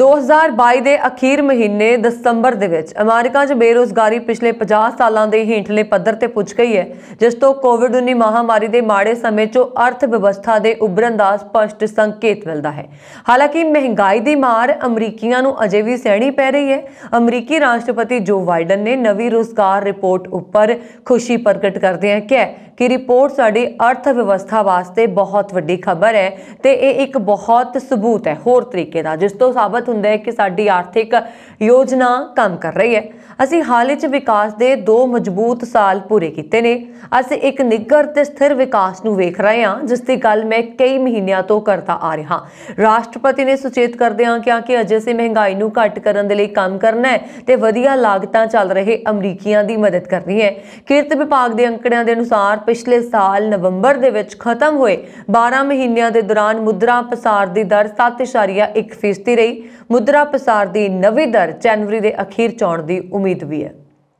2022 ਦੇ ਅਖੀਰ ਮਹੀਨੇ ਦਸੰਬਰ ਦੇ ਵਿੱਚ ਅਮਰੀਕਾ 'ਚ ਬੇਰੋਜ਼ਗਾਰੀ ਪਿਛਲੇ 50 ਸਾਲਾਂ ਦੇ ਹੇਠਲੇ ਪੱਧਰ ਤੇ ਪੁੱਜ ਗਈ ਹੈ ਜਿਸ ਤੋਂ ਕੋਵਿਡ-19 ਮਹਾਮਾਰੀ ਦੇ ਮਾੜੇ ਸਮੇਂ 'ਚੋਂ ਅਰਥ ਵਿਵਸਥਾ ਦੇ ਉੱਭਰਨ ਦਾ ਸਪਸ਼ਟ ਸੰਕੇਤ ਮਿਲਦਾ ਹੈ ਹਾਲਾਂਕਿ ਮਹਿੰਗਾਈ ਦੀ ਮਾਰ ਅਮਰੀਕੀਆਂ ਨੂੰ ਅਜੇ ਵੀ ਸਹਿਣੀ ਪੈ ਰਹੀ ਹੈ ਅਮਰੀਕੀ ਰਾਸ਼ਟਰਪਤੀ ਜੋ ਬਾਈਡਨ ਨੇ ਨਵੀਂ ਰੋਜ਼ਗਾਰ ਰਿਪੋਰਟ ਉੱਪਰ ਖੁਸ਼ੀ ਪ੍ਰਗਟ ਹਨ ਕਿ ਕਿ ਰਿਪੋਰਟ ਸਾਡੀ ਅਰਥ ਵਿਵਸਥਾ ਵਾਸਤੇ ਬਹੁਤ ਵੱਡੀ ਖਬਰ ਹੈ ਤੇ ਇਹ ਇੱਕ ਬਹੁਤ ਸਬੂਤ ਹੈ ਹੋਰ ਤਰੀਕੇ ਦਾ ਜਿਸ ਤੋਂ ਸਾਬਤ ਹੁੰਦਾ ਹੈ ਕਿ ਸਾਡੀ ਆਰਥਿਕ ਯੋਜਨਾ ਕੰਮ ਕਰ ਰਹੀ ਹੈ ਅਸੀਂ ਹਾਲ ਹੀ 'ਚ ਵਿਕਾਸ ਦੇ ਦੋ ਮਜ਼ਬੂਤ ਸਾਲ ਪੂਰੇ ਕੀਤੇ ਨੇ ਅਸੀਂ ਇੱਕ ਨਿੱਗਰ ਤੇ ਸਥਿਰ ਵਿਕਾਸ ਨੂੰ ਵੇਖ ਰਹੇ ਹਾਂ ਜਿਸ ਦੀ ਗੱਲ ਮੈਂ ਕਈ ਮਹੀਨਿਆਂ ਤੋਂ ਕਰਦਾ ਆ ਰਿਹਾ ਰਾਸ਼ਟਰਪਤੀ ਨੇ ਸੁਚੇਤ ਕਰਦੇ ਕਿਹਾ ਕਿ ਅਜੇ ਸੇ ਮਹਿੰਗਾਈ ਨੂੰ ਘਟ ਕਰਨ ਦੇ ਲਈ ਕੰਮ ਕਰਨਾ ਹੈ ਤੇ ਵਧੀਆ ਲਾਗਤਾਂ ਚੱਲ ਰਹੇ ਅਮਰੀਕੀਆਂ ਦੀ ਮਦਦ ਕਰਨੀ ਹੈ ਕਿਰਤ ਵਿਭਾਗ ਦੇ ਅੰਕੜਿਆਂ ਦੇ ਅਨੁਸਾਰ ਪਿਛਲੇ ਸਾਲ ਨਵੰਬਰ ਦੇ ਵਿੱਚ ਖਤਮ ਹੋਏ 12 ਮਹੀਨਿਆਂ ਦੇ ਦੌਰਾਨ ਮੁਦਰਾ ਪਸਾਰ ਦੀ ਦਰ 7.1% ਰਹੀ ਮੁਦਰਾ ਪਸਾਰ ਦੀ ਨਵੀਂ ਦਰ ਜਨਵਰੀ ਦੇ ਅਖੀਰ ਚੌਣ ਦੀ ਉਮੀਦ ਵੀ ਹੈ